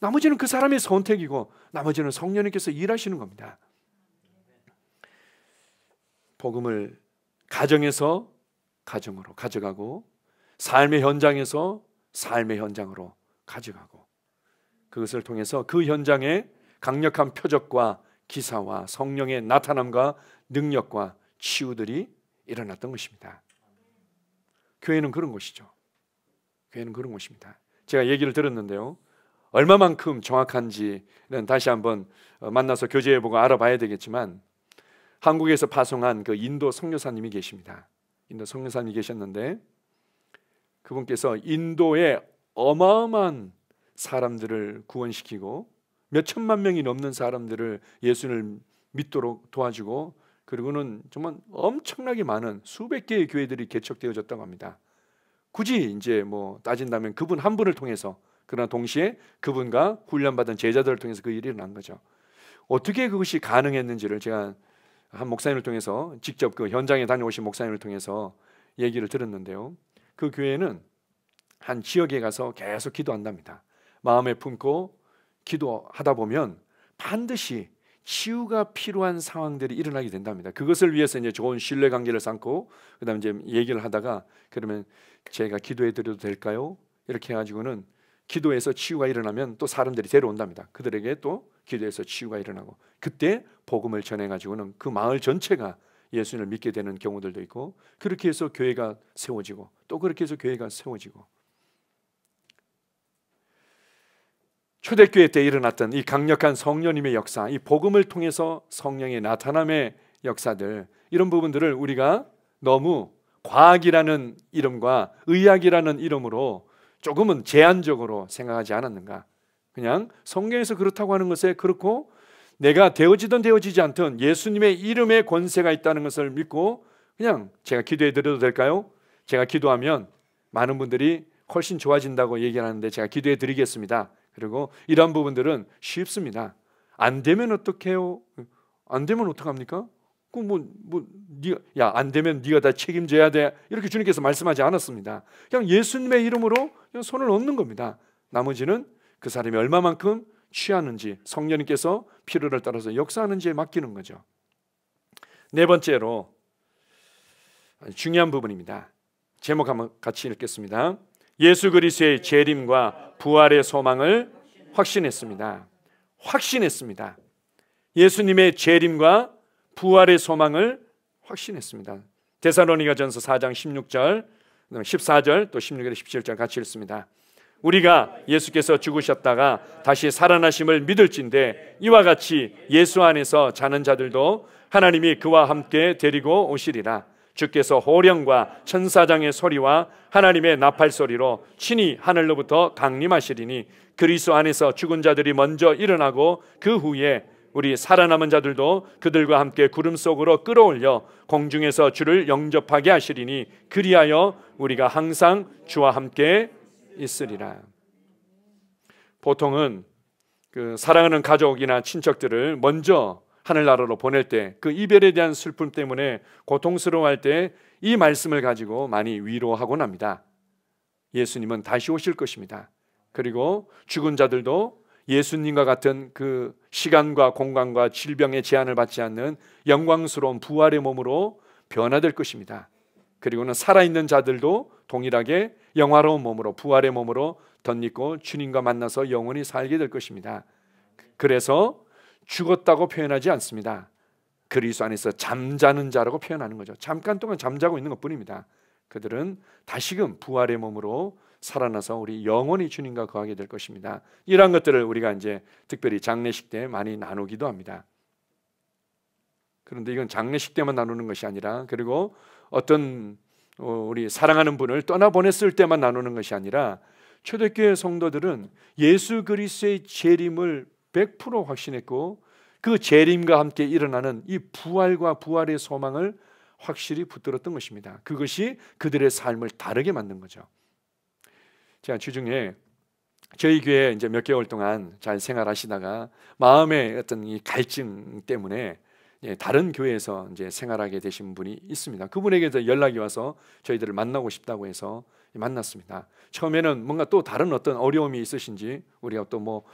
나머지는 그 사람의 선택이고 나머지는 성령님께서 일하시는 겁니다. 복음을 가정에서 가정으로 가져가고 삶의 현장에서 삶의 현장으로 가져가고 그것을 통해서 그 현장의 강력한 표적과 기사와 성령의 나타남과 능력과 치유들이 일어났던 것입니다. 교회는 그런 것이죠. 교회는 그런 것입니다. 제가 얘기를 들었는데요. 얼마만큼 정확한지는 다시 한번 어, 만나서 교제해보고 알아봐야 되겠지만 한국에서 파송한 그 인도 성교사님이 계십니다. 인도 성교사님이 계셨는데 그분께서 인도의 어마어마한 사람들을 구원시키고 몇 천만 명이 넘는 사람들을 예수를 믿도록 도와주고 그리고는 정말 엄청나게 많은 수백 개의 교회들이 개척되어졌다고 합니다. 굳이 이제 뭐 따진다면 그분 한 분을 통해서 그러나 동시에 그분과 훈련받은 제자들을 통해서 그 일이 일어난 거죠. 어떻게 그것이 가능했는지를 제가 한 목사님을 통해서 직접 그 현장에 다녀오신 목사님을 통해서 얘기를 들었는데요. 그 교회는 한 지역에 가서 계속 기도한답니다. 마음에 품고 기도하다 보면 반드시 치유가 필요한 상황들이 일어나게 된답니다. 그것을 위해서 이제 좋은 신뢰 관계를 쌓고 그다음 이제 얘기를 하다가 그러면 제가 기도해 드려도 될까요? 이렇게 해 가지고는 기도해서 치유가 일어나면 또 사람들이 데려온답니다. 그들에게 또 기도해서 치유가 일어나고 그때 복음을 전해 가지고는 그 마을 전체가 예수님을 믿게 되는 경우들도 있고 그렇게 해서 교회가 세워지고 또 그렇게 해서 교회가 세워지고 초대교회 때 일어났던 이 강력한 성령님의 역사, 이 복음을 통해서 성령의 나타남의 역사들 이런 부분들을 우리가 너무 과학이라는 이름과 의학이라는 이름으로 조금은 제한적으로 생각하지 않았는가? 그냥 성경에서 그렇다고 하는 것에 그렇고 내가 되어지든 되어지지 않든 예수님의 이름에 권세가 있다는 것을 믿고 그냥 제가 기도해 드려도 될까요? 제가 기도하면 많은 분들이 훨씬 좋아진다고 얘기하는데 제가 기도해 드리겠습니다. 그리고 이러한 부분들은 쉽습니다. 안 되면 어떡해요? 안 되면 어떡합니까? 그뭐뭐야안 되면 네가 다 책임져야 돼 이렇게 주님께서 말씀하지 않았습니다. 그냥 예수님의 이름으로 그냥 손을 얻는 겁니다. 나머지는 그 사람이 얼마만큼 취하는지 성령님께서 필요를 따라서 역사하는지에 맡기는 거죠. 네 번째로 중요한 부분입니다. 제목 한번 같이 읽겠습니다. 예수 그리스의 재림과 부활의 소망을 확신했습니다. 확신했습니다. 예수님의 재림과 부활의 소망을 확신했습니다. 데살로니가 전서 4장 16절, 14절 또 16절, 17절 같이 읽습니다. 우리가 예수께서 죽으셨다가 다시 살아나심을 믿을진데 이와 같이 예수 안에서 자는 자들도 하나님이 그와 함께 데리고 오시리라. 주께서 호령과 천사장의 소리와 하나님의 나팔 소리로 친히 하늘로부터 강림하시리니 그리스도 안에서 죽은 자들이 먼저 일어나고 그 후에 우리 살아남은 자들도 그들과 함께 구름 속으로 끌어올려 공중에서 주를 영접하게 하시리니 그리하여 우리가 항상 주와 함께 있으리라. 보통은 그 사랑하는 가족이나 친척들을 먼저 하늘나라로 보낼 때 그 이별에 대한 슬픔 때문에 고통스러워할 때 이 말씀을 가지고 많이 위로하곤 합니다. 예수님은 다시 오실 것입니다. 그리고 죽은 자들도 예수님과 같은 그 시간과 공간과 질병의 제한을 받지 않는 영광스러운 부활의 몸으로 변화될 것입니다. 그리고는 살아있는 자들도 동일하게 영화로운 몸으로 부활의 몸으로 덧입고 주님과 만나서 영원히 살게 될 것입니다. 그래서 죽었다고 표현하지 않습니다. 그리스 안에서 잠자는 자라고 표현하는 거죠. 잠깐 동안 잠자고 있는 것뿐입니다. 그들은 다시금 부활의 몸으로 살아나서 우리 영원히 주님과 거하게 될 것입니다. 이러한 것들을 우리가 이제 특별히 장례식 때 많이 나누기도 합니다. 그런데 이건 장례식 때만 나누는 것이 아니라 그리고 어떤 어, 우리 사랑하는 분을 떠나 보냈을 때만 나누는 것이 아니라 초대교회 성도들은 예수 그리스의 재림을 100% 확신했고 그 재림과 함께 일어나는 이 부활과 부활의 소망을 확실히 붙들었던 것입니다. 그것이 그들의 삶을 다르게 만든 거죠. 제가 주중에 저희 교회 이제 몇 개월 동안 잘 생활하시다가 마음의 어떤 이 갈증 때문에 예, 다른 교회에서 이제 생활하게 되신 분이 있습니다. 그분에게 연락이 와서 저희들을 만나고 싶다고 해서 만났습니다. 처음에는 뭔가 또 다른 어떤 어려움이 있으신지 우리가 또뭐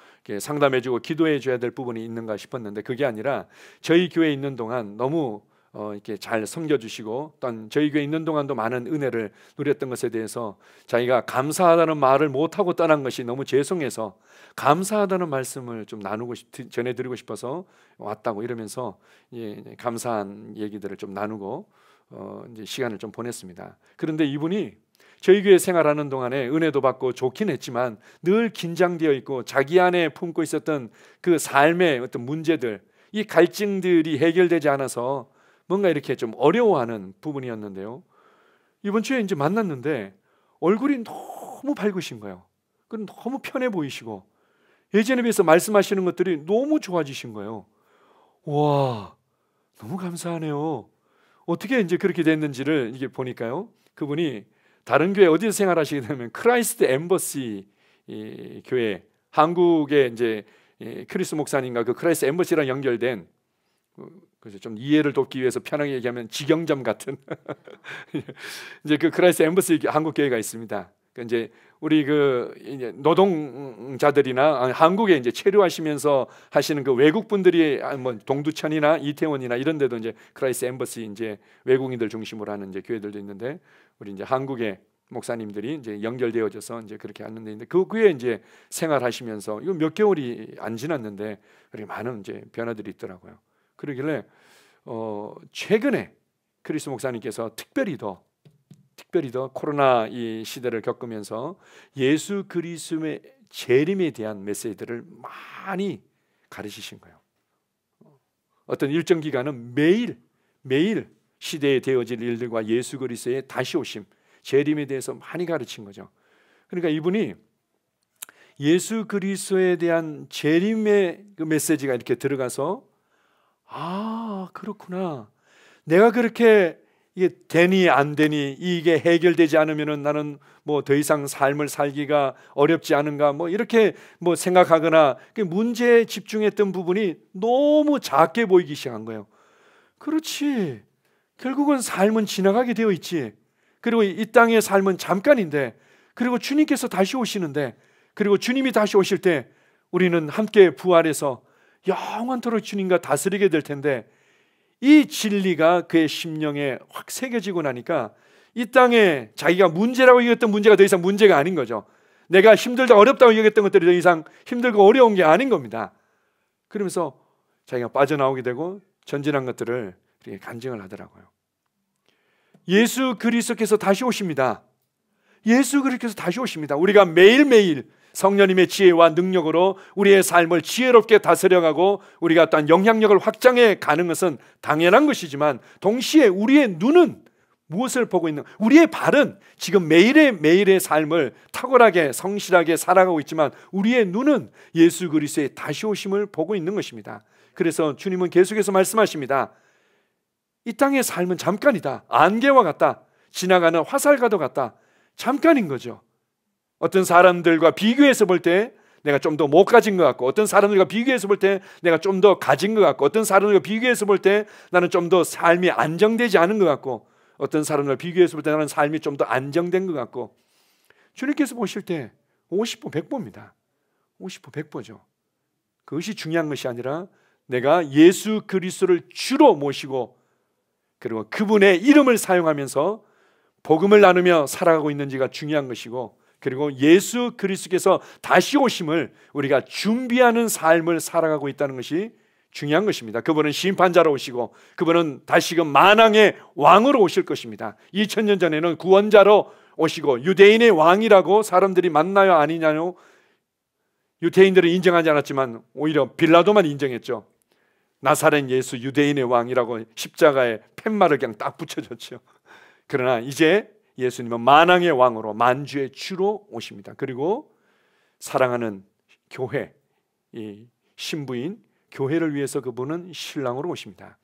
상담해주고 기도해줘야 될 부분이 있는가 싶었는데 그게 아니라 저희 교회 에 있는 동안 너무 어, 이렇게 잘 섬겨주시고 또한 저희 교회 있는 동안도 많은 은혜를 누렸던 것에 대해서 자기가 감사하다는 말을 못하고 떠난 것이 너무 죄송해서 감사하다는 말씀을 좀 나누고 싶, 전해드리고 싶어서 왔다고 이러면서 예, 감사한 얘기들을 좀 나누고 어, 이제 시간을 좀 보냈습니다. 그런데 이분이 저희 교회 생활하는 동안에 은혜도 받고 좋긴 했지만 늘 긴장되어 있고 자기 안에 품고 있었던 그 삶의 어떤 문제들, 이 갈증들이 해결되지 않아서 뭔가 이렇게 좀 어려워하는 부분이었는데요. 이번 주에 이제 만났는데 얼굴이 너무 밝으신 거예요. 그 너무 편해 보이시고 예전에 비해서 말씀하시는 것들이 너무 좋아지신 거예요. 와, 너무 감사하네요. 어떻게 이제 그렇게 됐는지를 이게 보니까요. 그분이 다른 교회 어디서 생활하시게 되면 크라이스트 엠버시 교회 한국의 이제 크리스 목사님과 그 크라이스트 엠버시랑 연결된 어, 그래서 좀 이해를 돕기 위해서 편하게 얘기하면 직영점 같은 이제 그 크라이스트 엠버시 한국 교회가 있습니다. 그러니까 이제 우리 그 이제 노동자들이나 아, 한국에 이제 체류하시면서 하시는 그 외국 분들이 뭐 동두천이나 이태원이나 이런 데도 이제 크라이스 엠버시 이제 외국인들 중심으로 하는 이제 교회들도 있는데 우리 이제 한국의 목사님들이 이제 연결되어져서 이제 그렇게 하는 데인데 그 그에 이제 생활하시면서 이거 몇 개월이 안 지났는데 그렇게 많은 이제 변화들이 있더라고요. 그러길래 어 최근에 크리스 목사님께서 특별히 더 특별히 더 코로나 이 시대를 겪으면서 예수 그리스도의 재림에 대한 메시지들을 많이 가르치신 거예요. 어떤 일정 기간은 매일 매일 시대에 되어질 일들과 예수 그리스도의 다시 오심, 재림에 대해서 많이 가르친 거죠. 그러니까 이분이 예수 그리스도에 대한 재림의 그 메시지가 이렇게 들어가서 아, 그렇구나. 내가 그렇게 이게 되니 안 되니 이게 해결되지 않으면은 나는 뭐 더 이상 삶을 살기가 어렵지 않은가 뭐 이렇게 뭐 생각하거나 그 문제에 집중했던 부분이 너무 작게 보이기 시작한 거예요. 그렇지. 결국은 삶은 지나가게 되어 있지. 그리고 이 땅의 삶은 잠깐인데 그리고 주님께서 다시 오시는데 그리고 주님이 다시 오실 때 우리는 함께 부활해서 영원토록 주님과 다스리게 될 텐데 이 진리가 그의 심령에 확 새겨지고 나니까 이 땅에 자기가 문제라고 여겼던 문제가 더 이상 문제가 아닌 거죠. 내가 힘들다 어렵다고 여겼던 것들이 더 이상 힘들고 어려운 게 아닌 겁니다. 그러면서 자기가 빠져나오게 되고 전진한 것들을 이렇게 간증을 하더라고요. 예수 그리스도께서 다시 오십니다. 예수 그리스도께서 다시 오십니다. 우리가 매일매일 성령님의 지혜와 능력으로 우리의 삶을 지혜롭게 다스려가고 우리가 어떤 영향력을 확장해 가는 것은 당연한 것이지만 동시에 우리의 눈은 무엇을 보고 있는 우리의 발은 지금 매일의 매일의 삶을 탁월하게 성실하게 살아가고 있지만 우리의 눈은 예수 그리스도의 다시 오심을 보고 있는 것입니다. 그래서 주님은 계속해서 말씀하십니다. 이 땅의 삶은 잠깐이다. 안개와 같다. 지나가는 화살과도 같다. 잠깐인 거죠. 어떤 사람들과 비교해서 볼 때 내가 좀 더 못 가진 것 같고 어떤 사람들과 비교해서 볼 때 내가 좀 더 가진 것 같고 어떤 사람들과 비교해서 볼 때 나는 좀 더 삶이 안정되지 않은 것 같고 어떤 사람들과 비교해서 볼 때 나는 삶이 좀 더 안정된 것 같고 주님께서 보실 때 50보 100보입니다. 50보 100보죠. 그것이 중요한 것이 아니라 내가 예수 그리스도를 주로 모시고 그리고 그분의 이름을 사용하면서 복음을 나누며 살아가고 있는지가 중요한 것이고 그리고 예수 그리스께서 다시 오심을 우리가 준비하는 삶을 살아가고 있다는 것이 중요한 것입니다. 그분은 심판자로 오시고 그분은 다시금 만왕의 왕으로 오실 것입니다. 2000년 전에는 구원자로 오시고 유대인의 왕이라고 사람들이 맞나요 아니냐요 유대인들은 인정하지 않았지만 오히려 빌라도만 인정했죠. 나사렛 예수 유대인의 왕이라고 십자가에 팻말을 그냥 딱 붙여줬죠. 그러나 이제 예수님은 만왕의 왕으로 만주의 주로 오십니다. 그리고 사랑하는 교회 이 신부인 교회를 위해서 그분은 신랑으로 오십니다.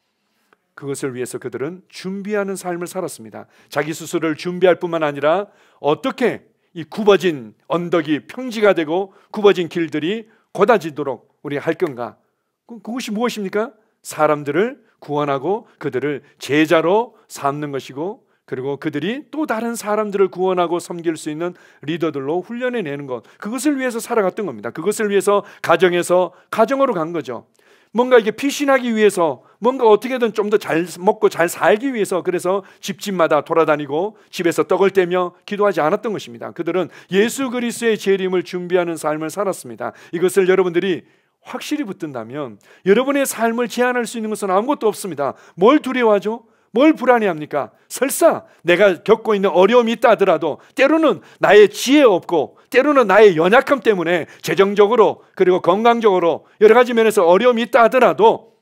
그것을 위해서 그들은 준비하는 삶을 살았습니다. 자기 스스로를 준비할 뿐만 아니라 어떻게 이 굽어진 언덕이 평지가 되고 굽어진 길들이 곧아지도록 우리 할 건가? 그, 그것이 무엇입니까? 사람들을 구원하고 그들을 제자로 삼는 것이고 그리고 그들이 또 다른 사람들을 구원하고 섬길 수 있는 리더들로 훈련해 내는 것. 그것을 위해서 살아갔던 겁니다. 그것을 위해서 가정에서 가정으로 간 거죠. 뭔가 이게 피신하기 위해서 뭔가 어떻게든 좀 더 잘 먹고 잘 살기 위해서 그래서 집집마다 돌아다니고 집에서 떡을 떼며 기도하지 않았던 것입니다. 그들은 예수 그리스도의 재림을 준비하는 삶을 살았습니다. 이것을 여러분들이 확실히 붙든다면 여러분의 삶을 제한할 수 있는 것은 아무것도 없습니다. 뭘 두려워하죠? 뭘 불안해합니까? 설사 내가 겪고 있는 어려움이 있다 하더라도 때로는 나의 지혜 없고 때로는 나의 연약함 때문에 재정적으로 그리고 건강적으로 여러 가지 면에서 어려움이 있다 하더라도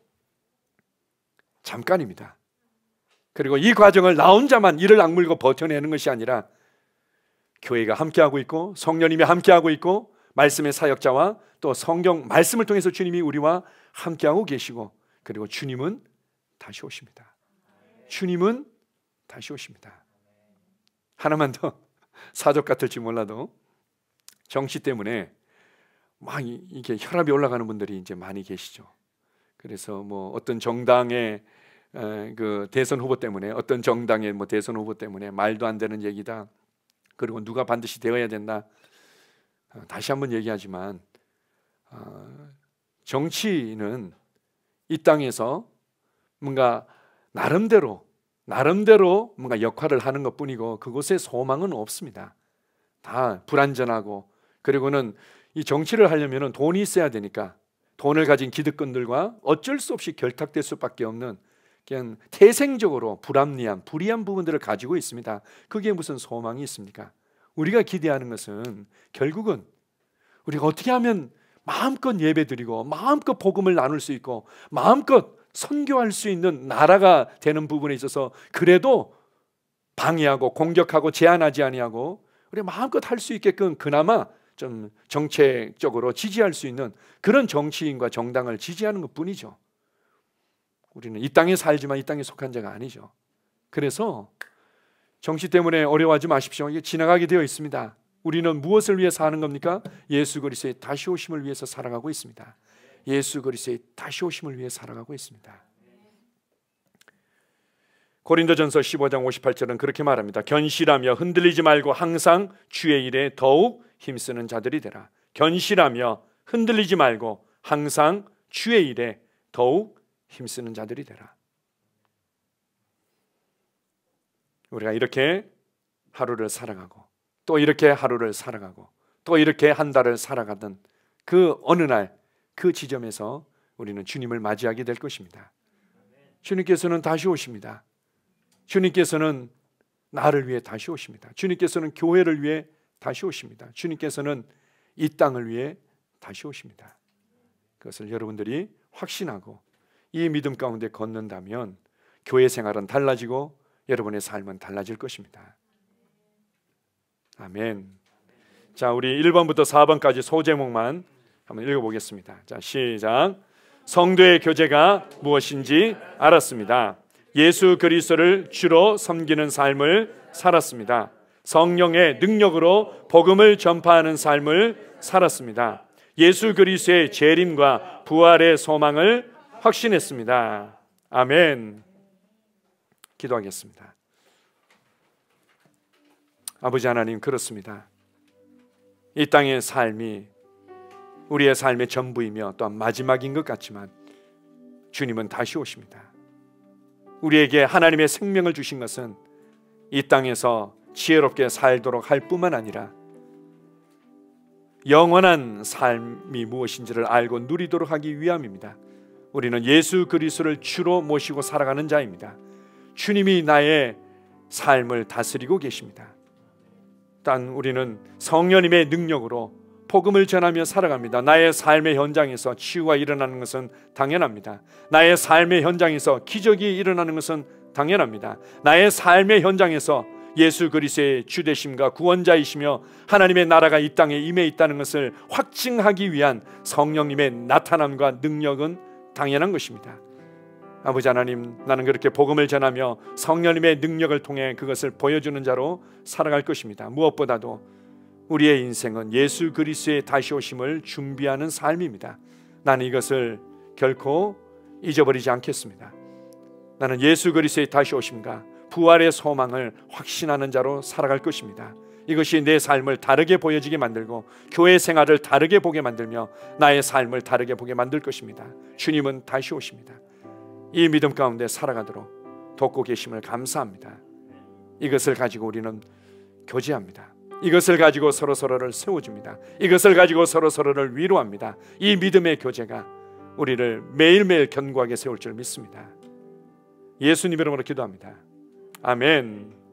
잠깐입니다. 그리고 이 과정을 나 혼자만 이를 악물고 버텨내는 것이 아니라 교회가 함께하고 있고 성령님이 함께하고 있고 말씀의 사역자와 또 성경 말씀을 통해서 주님이 우리와 함께하고 계시고 그리고 주님은 다시 오십니다. 주님은 다시 오십니다. 하나만 더 사족 같을지 몰라도 정치 때문에 막 이게 렇 혈압이 올라가는 분들이 이제 많이 계시죠. 그래서 뭐 어떤 정당의 그 대선 후보 때문에 어떤 정당의 뭐 대선 후보 때문에 말도 안 되는 얘기다. 그리고 누가 반드시 되어야 된다. 아, 다시 한번 얘기하지만 아, 정치는 이 땅에서 뭔가 나름대로 나름대로 뭔가 역할을 하는 것뿐이고 그곳에 소망은 없습니다. 다 불안전하고 그리고는 이 정치를 하려면 돈이 있어야 되니까 돈을 가진 기득권들과 어쩔 수 없이 결탁될 수밖에 없는 그냥 태생적으로 불합리한 불이한 부분들을 가지고 있습니다. 그게 무슨 소망이 있습니까? 우리가 기대하는 것은 결국은 우리가 어떻게 하면 마음껏 예배드리고 마음껏 복음을 나눌 수 있고 마음껏 선교할 수 있는 나라가 되는 부분에 있어서 그래도 방해하고 공격하고 제한하지 아니하고 우리 마음껏 할 수 있게끔 그나마 좀 정책적으로 지지할 수 있는 그런 정치인과 정당을 지지하는 것 뿐이죠. 우리는 이 땅에 살지만 이 땅에 속한 자가 아니죠. 그래서 정치 때문에 어려워하지 마십시오. 이게 지나가게 되어 있습니다. 우리는 무엇을 위해 사는 겁니까? 예수 그리스도의 다시 오심을 위해서 살아가고 있습니다. 예수 그리스의 다시 오심을 위해 살아가고 있습니다. 고린도전서 15장 58절은 그렇게 말합니다. 견실하며 흔들리지 말고 항상 주의 일에 더욱 힘쓰는 자들이 되라. 견실하며 흔들리지 말고 항상 주의 일에 더욱 힘쓰는 자들이 되라. 우리가 이렇게 하루를 살아가고 또 이렇게 하루를 살아가고 또 이렇게 한 달을 살아가던 그 어느 날그 지점에서 우리는 주님을 맞이하게 될 것입니다. 주님께서는 다시 오십니다. 주님께서는 나를 위해 다시 오십니다. 주님께서는 교회를 위해 다시 오십니다. 주님께서는 이 땅을 위해 다시 오십니다. 그것을 여러분들이 확신하고 이 믿음 가운데 걷는다면 교회 생활은 달라지고 여러분의 삶은 달라질 것입니다. 아멘. 자, 우리 1번부터 4번까지 소제목만 한번 읽어보겠습니다. 자, 시작. 성도의 교제가 무엇인지 알았습니다. 예수 그리스도를 주로 섬기는 삶을 살았습니다. 성령의 능력으로 복음을 전파하는 삶을 살았습니다. 예수 그리스도의 재림과 부활의 소망을 확신했습니다. 아멘. 기도하겠습니다. 아버지 하나님 그렇습니다. 이 땅의 삶이 우리의 삶의 전부이며 또한 마지막인 것 같지만 주님은 다시 오십니다. 우리에게 하나님의 생명을 주신 것은 이 땅에서 지혜롭게 살도록 할 뿐만 아니라 영원한 삶이 무엇인지를 알고 누리도록 하기 위함입니다. 우리는 예수 그리스도를 주로 모시고 살아가는 자입니다. 주님이 나의 삶을 다스리고 계십니다. 딴 우리는 성령님의 능력으로 복음을 전하며 살아갑니다. 나의 삶의 현장에서 치유가 일어나는 것은 당연합니다. 나의 삶의 현장에서 기적이 일어나는 것은 당연합니다. 나의 삶의 현장에서 예수 그리스의 주되심과 구원자이시며 하나님의 나라가 이 땅에 임해 있다는 것을 확증하기 위한 성령님의 나타남과 능력은 당연한 것입니다. 아버지 하나님, 나는 그렇게 복음을 전하며 성령님의 능력을 통해 그것을 보여주는 자로 살아갈 것입니다. 무엇보다도 우리의 인생은 예수 그리스도의 다시 오심을 준비하는 삶입니다. 나는 이것을 결코 잊어버리지 않겠습니다. 나는 예수 그리스의 다시 오심과 부활의 소망을 확신하는 자로 살아갈 것입니다. 이것이 내 삶을 다르게 보여지게 만들고 교회 생활을 다르게 보게 만들며 나의 삶을 다르게 보게 만들 것입니다. 주님은 다시 오십니다. 이 믿음 가운데 살아가도록 돕고 계심을 감사합니다. 이것을 가지고 우리는 교제합니다. 이것을 가지고 서로 서로를 세워줍니다. 이것을 가지고 서로 서로를 위로합니다. 이 믿음의 교제가 우리를 매일매일 견고하게 세울 줄 믿습니다. 예수님 이름으로 기도합니다. 아멘.